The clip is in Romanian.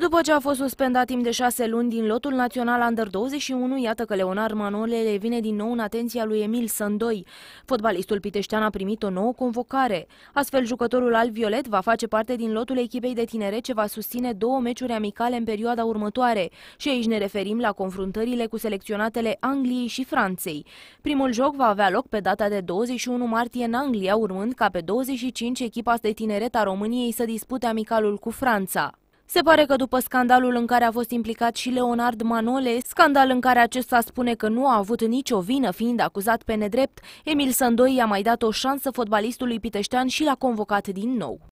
După ce a fost suspendat timp de șase luni din lotul național Under-21, iată că Leonar Manole le vine din nou în atenția lui Emil Sândoi. Fotbalistul piteștean a primit o nouă convocare. Astfel, jucătorul al Violet va face parte din lotul echipei de tinere ce va susține două meciuri amicale în perioada următoare. Și aici ne referim la confruntările cu selecționatele Angliei și Franței. Primul joc va avea loc pe data de 21 martie în Anglia, urmând ca pe 25 echipa de tineret a României să dispute amicalul cu Franța. Se pare că după scandalul în care a fost implicat și Leonard Manole, scandal în care acesta spune că nu a avut nicio vină fiind acuzat pe nedrept, Emil Sândoi i-a mai dat o șansă fotbalistului piteștean și l-a convocat din nou.